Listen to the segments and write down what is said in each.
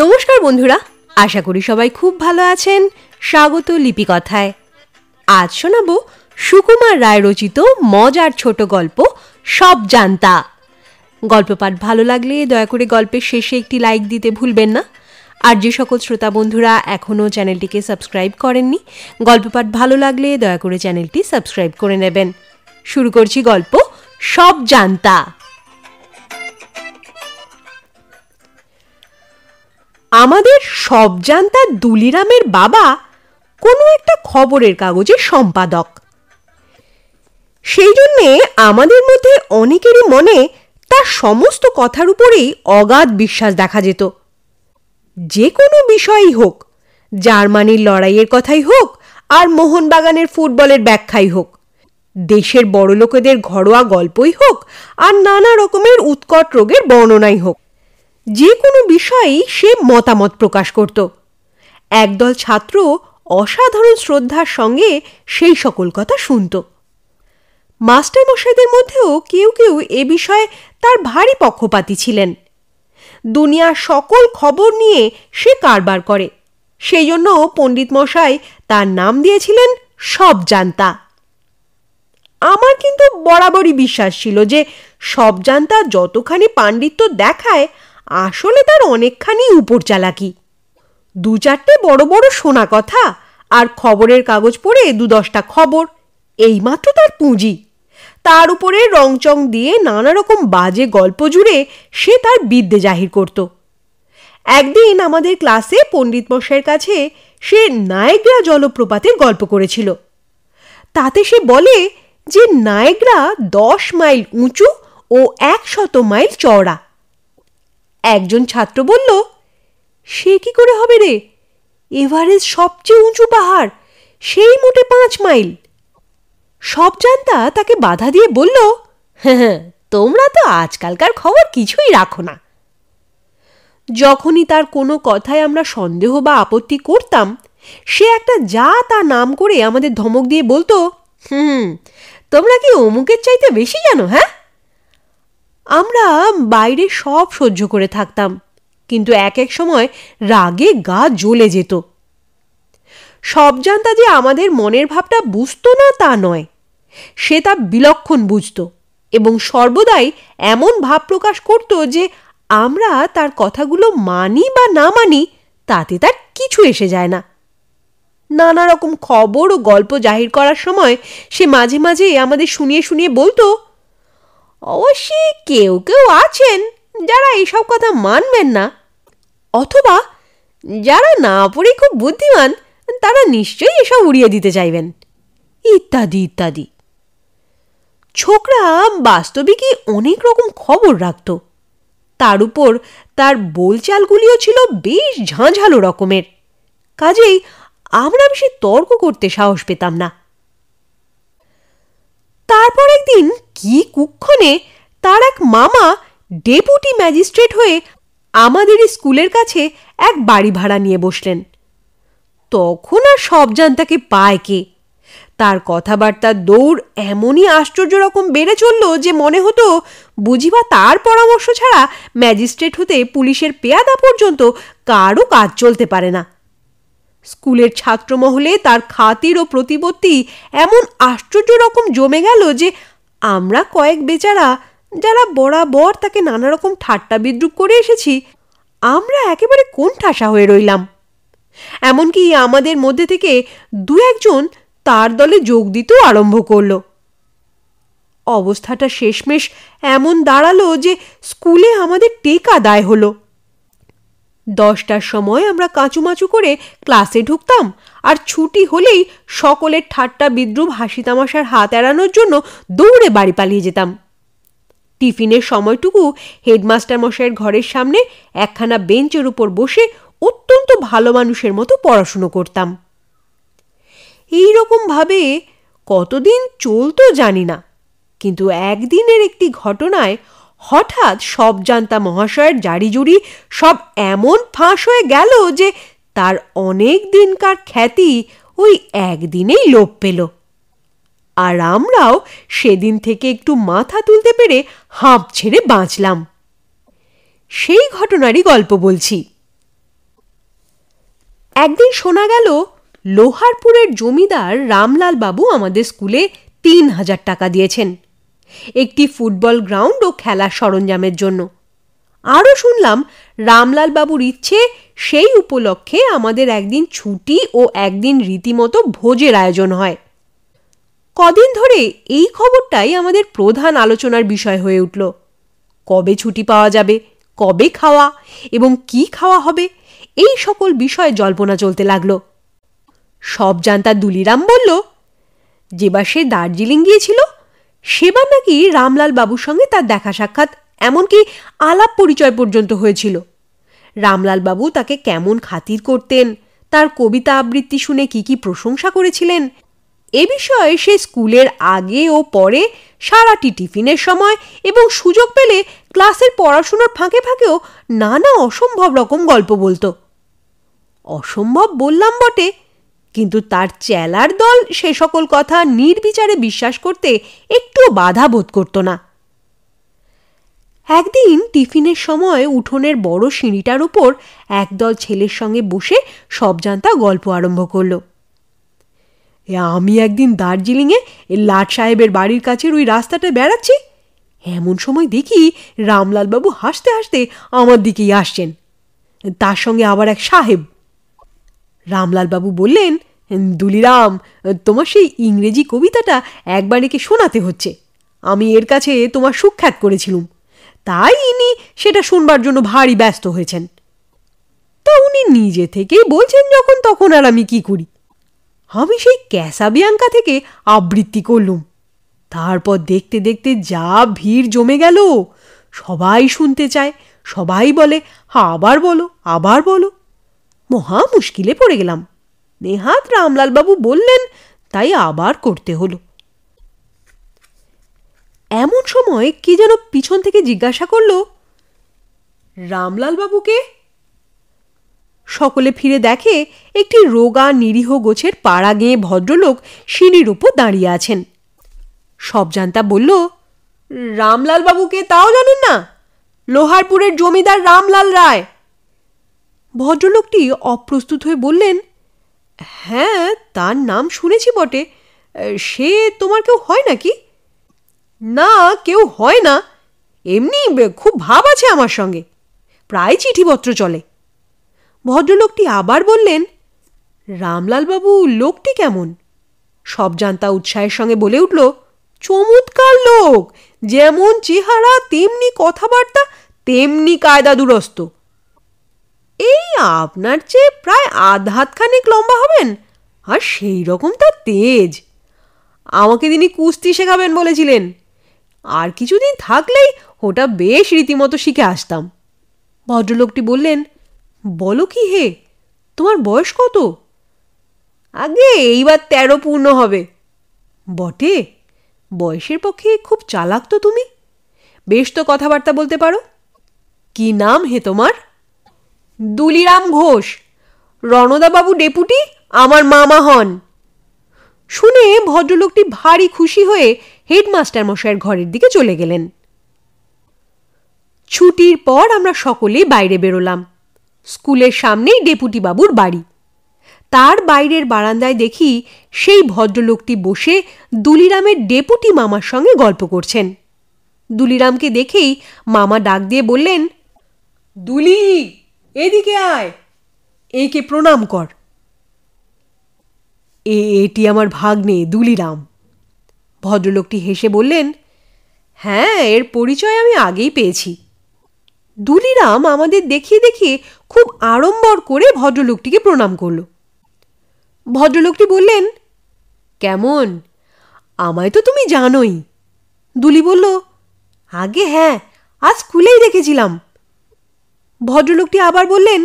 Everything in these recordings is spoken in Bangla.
নমস্কার বন্ধুরা আশা করি সবাই খুব ভালো আছেন স্বাগত লিপিকথায় আজ শোনাব সুকুমার রায় রচিত মজার ছোট গল্প সব জানতা গল্প পাঠ ভালো লাগলে দয়া করে গল্পের শেষে একটি লাইক দিতে ভুলবেন না আর যে সকল শ্রোতা বন্ধুরা এখনও চ্যানেলটিকে সাবস্ক্রাইব করেননি গল্প পাঠ ভালো লাগলে দয়া করে চ্যানেলটি সাবস্ক্রাইব করে নেবেন শুরু করছি গল্প সব জানতা আমাদের সব জানতার দুলিরামের বাবা কোনো একটা খবরের কাগজের সম্পাদক সেই জন্যে আমাদের মধ্যে অনেকেরই মনে তার সমস্ত কথার উপরেই অগাধ বিশ্বাস দেখা যেত যে কোনো বিষয়ই হোক জার্মানির লড়াইয়ের কথাই হোক আর মোহনবাগানের ফুটবলের ব্যাখ্যাই হোক দেশের লোকেদের ঘরোয়া গল্পই হোক আর নানা রকমের উৎকট রোগের বর্ণনাই হোক যে কোনো বিষয়েই সে মতামত প্রকাশ করত একদল ছাত্র অসাধারণ শ্রদ্ধার সঙ্গে সেই সকল কথা শুনত মাস্টারমশাইদের মধ্যেও কেউ কেউ এ বিষয়ে তার ভারী পক্ষপাতী ছিলেন দুনিয়ার সকল খবর নিয়ে সে কারবার করে সেই জন্য পণ্ডিত মশাই তার নাম দিয়েছিলেন সব জানতা আমার কিন্তু বরাবরই বিশ্বাস ছিল যে সব জানতা যতখানি পাণ্ডিত্য দেখায় আসলে তার অনেকখানি উপর চালাকি দু চারটে বড় বড় শোনা কথা আর খবরের কাগজ পড়ে দু দশটা খবর এইমাত্র তার পুঁজি তার উপরে রংচং দিয়ে নানা রকম বাজে গল্প জুড়ে সে তার বিদ্যে জাহির করত একদিন আমাদের ক্লাসে পণ্ডিত মশাইয়ের কাছে সে নায়গ্রা জলপ্রপাতের গল্প করেছিল তাতে সে বলে যে নায়গ্রা দশ মাইল উঁচু ও একশত মাইল চওড়া একজন ছাত্র বলল সে কি করে হবে রে এভারেস্ট সবচেয়ে উঁচু পাহাড় সেই মোটে পাঁচ মাইল সব জানতা তাকে বাধা দিয়ে বলল হ্যাঁ, হ্যাঁ তোমরা তো আজকালকার খবর কিছুই রাখো না যখনই তার কোনো কথায় আমরা সন্দেহ বা আপত্তি করতাম সে একটা যা তা নাম করে আমাদের ধমক দিয়ে বলতো হুম তোমরা কি অমুকের চাইতে বেশি জানো হ্যাঁ আমরা বাইরে সব সহ্য করে থাকতাম কিন্তু এক এক সময় রাগে গা জ্বলে যেত জানতা যে আমাদের মনের ভাবটা বুঝতো না তা নয় সে তা বিলক্ষণ বুঝত এবং সর্বদাই এমন ভাব প্রকাশ করত যে আমরা তার কথাগুলো মানি বা না মানি তাতে তার কিছু এসে যায় না নানা রকম খবর ও গল্প জাহির করার সময় সে মাঝে মাঝে আমাদের শুনিয়ে শুনিয়ে বলতো অবশ্যই কেউ কেউ আছেন যারা এইসব কথা মানবেন না অথবা যারা না পড়ে খুব বুদ্ধিমান তারা নিশ্চয়ই এসব উড়িয়ে দিতে চাইবেন ইত্যাদি ইত্যাদি ছোকরা বাস্তবিকই অনেক রকম খবর রাখত তার উপর তার বোলচালগুলিও ছিল বেশ ঝাঁঝালো রকমের কাজেই আমরা বেশি তর্ক করতে সাহস পেতাম না তারপর একদিন কি কুক্ষণে তার এক মামা ডেপুটি ম্যাজিস্ট্রেট হয়ে আমাদের স্কুলের কাছে এক বাড়ি ভাড়া নিয়ে বসলেন তখন আর সব জানতাকে পায় কে তার কথাবার্তার দৌড় এমনই আশ্চর্য রকম বেড়ে চলল যে মনে হতো বুঝিবা তার পরামর্শ ছাড়া ম্যাজিস্ট্রেট হতে পুলিশের পেয়াদা পর্যন্ত কারও কাজ চলতে পারে না স্কুলের ছাত্রমহলে তার খাতির ও প্রতিপত্তি এমন আশ্চর্য রকম জমে গেল যে আমরা কয়েক বেচারা যারা বরাবর তাকে নানা রকম ঠাট্টা বিদ্রুপ করে এসেছি আমরা একেবারে কোন ঠাসা হয়ে রইলাম এমনকি আমাদের মধ্যে থেকে দু একজন তার দলে যোগ দিতেও আরম্ভ করল অবস্থাটা শেষমেশ এমন দাঁড়ালো যে স্কুলে আমাদের টেকা দায় হলো দশটার সময় আমরা কাঁচুমাচু করে ক্লাসে ঢুকতাম আর ছুটি হলেই সকলের ঠাট্টা বিদ্রুপ হাসি তামাশার হাত এড়ানোর জন্য দৌড়ে বাড়ি পালিয়ে যেতাম টিফিনের সময়টুকু হেডমাস্টার মশাইয়ের ঘরের সামনে একখানা বেঞ্চের উপর বসে অত্যন্ত ভালো মানুষের মতো পড়াশুনো করতাম এই ভাবে কতদিন চলতো জানি না কিন্তু একদিনের একটি ঘটনায় হঠাৎ সব জানতা মহাশয়ের জারি জুড়ি সব এমন ফাঁস হয়ে গেল যে তার অনেক দিনকার খ্যাতি ওই একদিনেই লোপ পেল আর আমরাও সেদিন থেকে একটু মাথা তুলতে পেরে হাঁপ ছেড়ে বাঁচলাম সেই ঘটনারই গল্প বলছি একদিন শোনা গেল লোহারপুরের জমিদার রামলাল বাবু আমাদের স্কুলে তিন হাজার টাকা দিয়েছেন একটি ফুটবল গ্রাউন্ড ও খেলার সরঞ্জামের জন্য আরও শুনলাম রামলাল বাবুর ইচ্ছে সেই উপলক্ষে আমাদের একদিন ছুটি ও একদিন রীতিমতো ভোজের আয়োজন হয় কদিন ধরে এই খবরটাই আমাদের প্রধান আলোচনার বিষয় হয়ে উঠল কবে ছুটি পাওয়া যাবে কবে খাওয়া এবং কি খাওয়া হবে এই সকল বিষয়ে জল্পনা চলতে লাগল সব জানতা দুলিরাম বলল যেবার সে দার্জিলিং গিয়েছিল সেবার নাকি রামলাল বাবুর সঙ্গে তার দেখা সাক্ষাৎ এমনকি আলাপ পরিচয় পর্যন্ত হয়েছিল রামলাল বাবু তাকে কেমন খাতির করতেন তার কবিতা আবৃত্তি শুনে কি কি প্রশংসা করেছিলেন এ বিষয়ে সে স্কুলের আগে ও পরে সারাটি টিফিনের সময় এবং সুযোগ পেলে ক্লাসের পড়াশুনোর ফাঁকে ফাঁকেও নানা অসম্ভব রকম গল্প বলতো অসম্ভব বললাম বটে কিন্তু তার চেলার দল সে সকল কথা নির্বিচারে বিশ্বাস করতে একটু বাধা বোধ করত না একদিন টিফিনের সময় উঠোনের বড় সিঁড়িটার ওপর একদল ছেলের সঙ্গে বসে সব জানতা গল্প আরম্ভ করল আমি একদিন দার্জিলিংয়ে লাট সাহেবের বাড়ির কাছের ওই রাস্তাটা বেড়াচ্ছি এমন সময় দেখি রামলালবাবু হাসতে হাসতে আমার দিকেই আসছেন তার সঙ্গে আবার এক সাহেব রামলালবাবু বললেন দুলিরাম তোমার সেই ইংরেজি কবিতাটা একবার একে শোনাতে হচ্ছে আমি এর কাছে তোমার সুখ্যাত করেছিলুম তাই ইনি সেটা শুনবার জন্য ভারী ব্যস্ত হয়েছেন তা উনি নিজে থেকেই বলছেন যখন তখন আর আমি কি করি আমি সেই ক্যাসাবিয়াঙ্কা থেকে আবৃত্তি করলুম তারপর দেখতে দেখতে যা ভিড় জমে গেল সবাই শুনতে চায় সবাই বলে হ্যাঁ, আবার বলো আবার বলো মহা মুশকিলে পড়ে গেলাম নেহাত রামলালবাবু বললেন তাই আবার করতে হলো এমন সময় কি যেন পিছন থেকে জিজ্ঞাসা করল রামলালবাবুকে সকলে ফিরে দেখে একটি রোগা নিরীহ গোছের পাড়া গেঁয়ে ভদ্রলোক সিঁড়ির উপর দাঁড়িয়ে আছেন সব জানতা বলল রামলালবাবুকে তাও জানেন না লোহারপুরের জমিদার রামলাল রায় ভদ্রলোকটি অপ্রস্তুত হয়ে বললেন হ্যাঁ তার নাম শুনেছি বটে সে তোমার কেউ হয় নাকি না কেউ হয় না এমনি খুব ভাব আছে আমার সঙ্গে প্রায় চিঠিপত্র চলে ভদ্রলোকটি আবার বললেন রামলালবাবু লোকটি কেমন সব জানতা উৎসাহের সঙ্গে বলে উঠল চমৎকার লোক যেমন চেহারা তেমনি কথাবার্তা তেমনি কায়দা দুরস্ত এই আপনার চেয়ে প্রায় আধ হাতখানিক লম্বা হবেন আর সেই রকম তার তেজ আমাকে তিনি কুস্তি শেখাবেন বলেছিলেন আর কিছুদিন থাকলেই ওটা বেশ রীতিমতো শিখে আসতাম ভদ্রলোকটি বললেন বলো কি হে তোমার বয়স কত আগে এইবার তেরো পূর্ণ হবে বটে বয়সের পক্ষে খুব চালাক তো তুমি বেশ তো কথাবার্তা বলতে পারো কি নাম হে তোমার দুলিরাম ঘোষ রণদাবাবু ডেপুটি আমার মামা হন শুনে ভদ্রলোকটি ভারী খুশি হয়ে হেডমাস্টার মশাইয়ের ঘরের দিকে চলে গেলেন ছুটির পর আমরা সকলে বাইরে বেরোলাম স্কুলের সামনেই ডেপুটি বাবুর বাড়ি তার বাইরের বারান্দায় দেখি সেই ভদ্রলোকটি বসে দুলিরামের ডেপুটি মামার সঙ্গে গল্প করছেন দুলিরামকে দেখেই মামা ডাক দিয়ে বললেন দুলি এদিকে আয় একে প্রণাম কর এ এটি আমার ভাগ্নে দুলিরাম ভদ্রলোকটি হেসে বললেন হ্যাঁ এর পরিচয় আমি আগেই পেয়েছি দুলিরাম আমাদের দেখিয়ে দেখিয়ে খুব আড়ম্বর করে ভদ্রলোকটিকে প্রণাম করল ভদ্রলোকটি বললেন কেমন আমায় তো তুমি জানোই দুলি বলল আগে হ্যাঁ আজ স্কুলেই দেখেছিলাম ভদ্রলোকটি আবার বললেন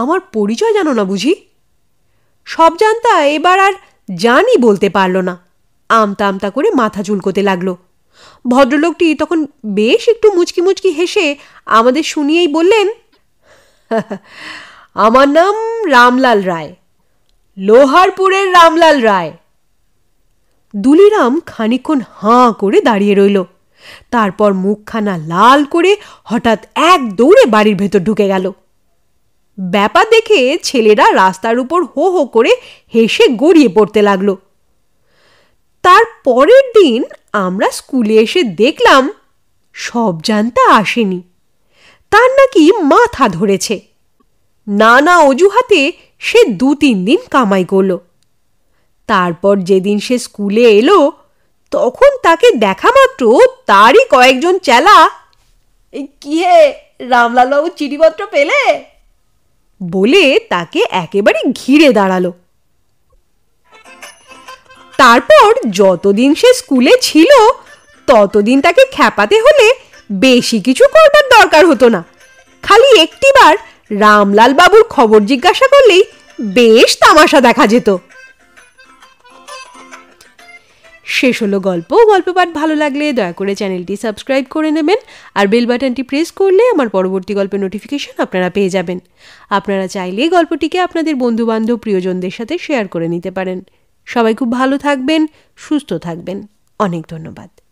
আমার পরিচয় জানো না বুঝি সব জানতা এবার আর জানি বলতে পারল না আমতা আমতা করে মাথা চুলকোতে লাগল ভদ্রলোকটি তখন বেশ একটু মুচকি মুচকি হেসে আমাদের শুনিয়েই বললেন আমার নাম রামলাল রায় লোহারপুরের রামলাল রায় দুলিরাম খানিক্ষণ হাঁ করে দাঁড়িয়ে রইল তারপর মুখখানা লাল করে হঠাৎ এক দৌড়ে বাড়ির ভেতর ঢুকে গেল ব্যাপার দেখে ছেলেরা রাস্তার উপর হো হো করে হেসে গড়িয়ে পড়তে লাগলো তার পরের দিন আমরা স্কুলে এসে দেখলাম সব জানতা আসেনি তার নাকি মাথা ধরেছে নানা অজুহাতে সে দু তিন দিন কামাই করল তারপর যেদিন সে স্কুলে এলো তখন তাকে দেখা মাত্র তারই কয়েকজন চেলা কি হে রামলালবাবু চিঠিপত্র পেলে বলে তাকে একেবারে ঘিরে দাঁড়ালো তারপর যতদিন সে স্কুলে ছিল ততদিন তাকে খ্যাপাতে হলে বেশি কিছু করবার দরকার হতো না খালি একটিবার রামলাল বাবুর খবর জিজ্ঞাসা করলেই বেশ তামাশা দেখা যেত শেষ হলো গল্প গল্প পাঠ ভালো লাগলে দয়া করে চ্যানেলটি সাবস্ক্রাইব করে নেবেন আর বেল বাটনটি প্রেস করলে আমার পরবর্তী গল্পের নোটিফিকেশন আপনারা পেয়ে যাবেন আপনারা চাইলে গল্পটিকে আপনাদের বন্ধুবান্ধব প্রিয়জনদের সাথে শেয়ার করে নিতে পারেন সবাই খুব ভালো থাকবেন সুস্থ থাকবেন অনেক ধন্যবাদ